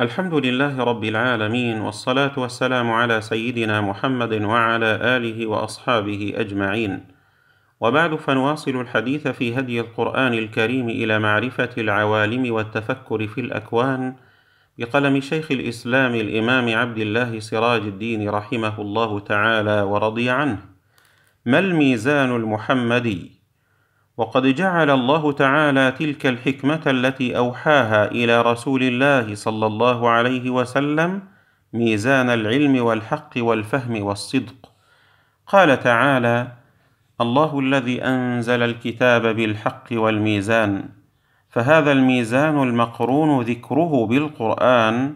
الحمد لله رب العالمين والصلاة والسلام على سيدنا محمد وعلى آله وأصحابه أجمعين. وبعد فنواصل الحديث في هدي القرآن الكريم إلى معرفة العوالم والتفكر في الأكوان بقلم شيخ الإسلام الإمام عبد الله سراج الدين رحمه الله تعالى ورضي عنه. ما الميزان المحمدي؟ وقد جعل الله تعالى تلك الحكمه التي اوحاها الى رسول الله صلى الله عليه وسلم ميزان العلم والحق والفهم والصدق قال تعالى الله الذي انزل الكتاب بالحق والميزان فهذا الميزان المقرون ذكره بالقران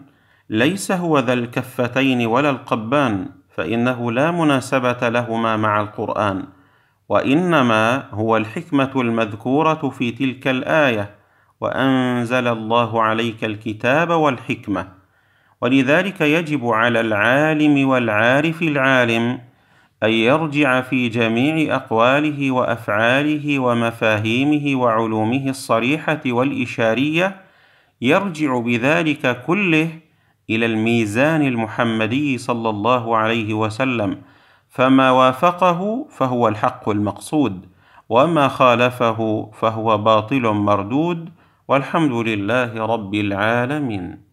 ليس هو ذا الكفتين ولا القبان فانه لا مناسبه لهما مع القران وانما هو الحكمه المذكوره في تلك الايه وانزل الله عليك الكتاب والحكمه ولذلك يجب على العالم والعارف العالم ان يرجع في جميع اقواله وافعاله ومفاهيمه وعلومه الصريحه والاشاريه يرجع بذلك كله الى الميزان المحمدي صلى الله عليه وسلم فما وافقه فهو الحق المقصود وما خالفه فهو باطل مردود والحمد لله رب العالمين